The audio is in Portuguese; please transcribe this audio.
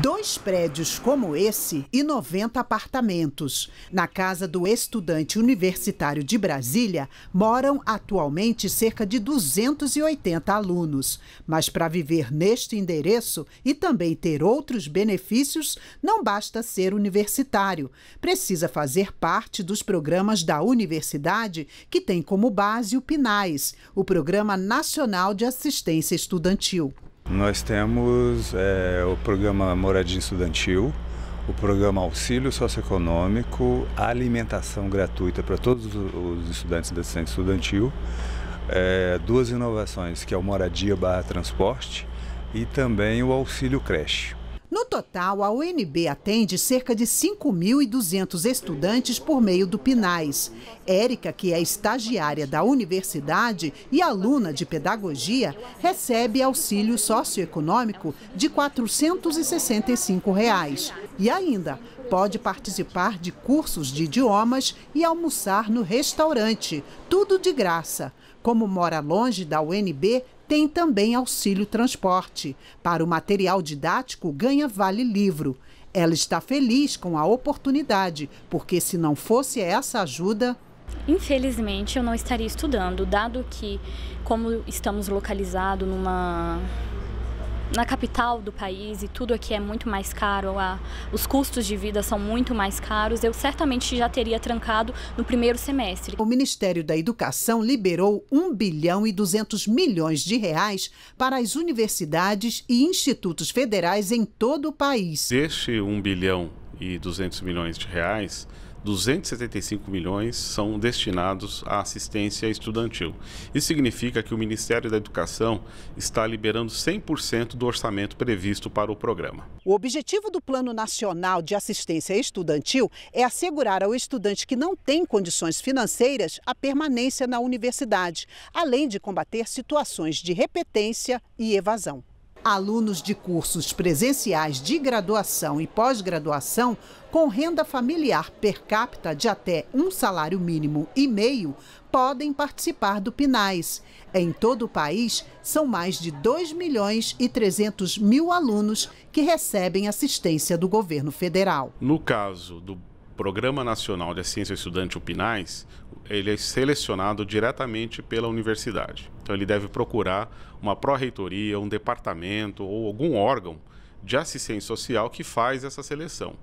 Dois prédios como esse e 90 apartamentos. Na casa do estudante universitário de Brasília, moram atualmente cerca de 280 alunos. Mas para viver neste endereço e também ter outros benefícios, não basta ser universitário. Precisa fazer parte dos programas da universidade, que tem como base o PNAES, o Programa Nacional de Assistência Estudantil. Nós temos é, o programa Moradia Estudantil, o programa Auxílio Socioeconômico, alimentação gratuita para todos os estudantes da assistência estudantil, é, duas inovações, que é o Moradia barra Transporte e também o Auxílio Creche. No total, a UNB atende cerca de 5.200 estudantes por meio do PINAIS. Érica, que é estagiária da universidade e aluna de pedagogia, recebe auxílio socioeconômico de R$ 465. Reais. E ainda pode participar de cursos de idiomas e almoçar no restaurante, tudo de graça. Como mora longe da UNB, tem também auxílio transporte. Para o material didático, ganha Vale Livro. Ela está feliz com a oportunidade, porque se não fosse essa ajuda. Infelizmente, eu não estaria estudando, dado que, como estamos localizados numa na capital do país e tudo aqui é muito mais caro, a, os custos de vida são muito mais caros, eu certamente já teria trancado no primeiro semestre. O Ministério da Educação liberou 1 bilhão e 200 milhões de reais para as universidades e institutos federais em todo o país. Este 1 bilhão e 200 milhões de reais 275 milhões são destinados à assistência estudantil. Isso significa que o Ministério da Educação está liberando 100% do orçamento previsto para o programa. O objetivo do Plano Nacional de Assistência Estudantil é assegurar ao estudante que não tem condições financeiras a permanência na universidade, além de combater situações de repetência e evasão alunos de cursos presenciais de graduação e pós-graduação com renda familiar per capita de até um salário mínimo e meio podem participar do PINAIS. Em todo o país, são mais de 2 milhões e 300 mil alunos que recebem assistência do governo federal. No caso do Programa Nacional de Assistência Estudante, o PINAIS, ele é selecionado diretamente pela universidade. Então ele deve procurar uma pró-reitoria, um departamento ou algum órgão de assistência social que faz essa seleção.